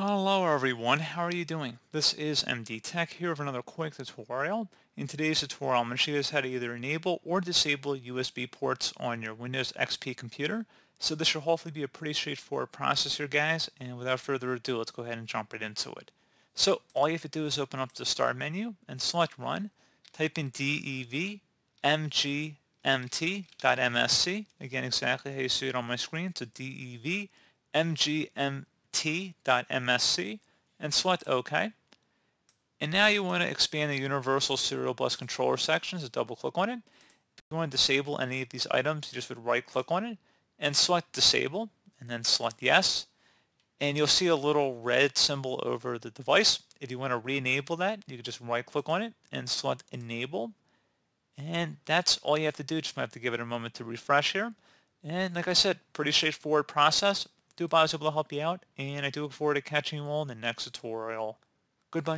Hello everyone, how are you doing? This is MD Tech here with another quick tutorial. In today's tutorial, I'm going to show you how to either enable or disable USB ports on your Windows XP computer. So this should hopefully be a pretty straightforward process here guys, and without further ado, let's go ahead and jump right into it. So all you have to do is open up the start menu and select run, type in devmgmt.msc, again exactly how you see it on my screen, so devmgmt T.MSC and select OK. And now you want to expand the Universal Serial Bus Controller section, so double-click on it. If you want to disable any of these items, you just would right-click on it and select Disable, and then select Yes. And you'll see a little red symbol over the device. If you want to re-enable that, you can just right-click on it and select Enable. And that's all you have to do. Just have to give it a moment to refresh here. And like I said, pretty straightforward process do a I to help you out, and I do look forward to catching you all in the next tutorial. Goodbye.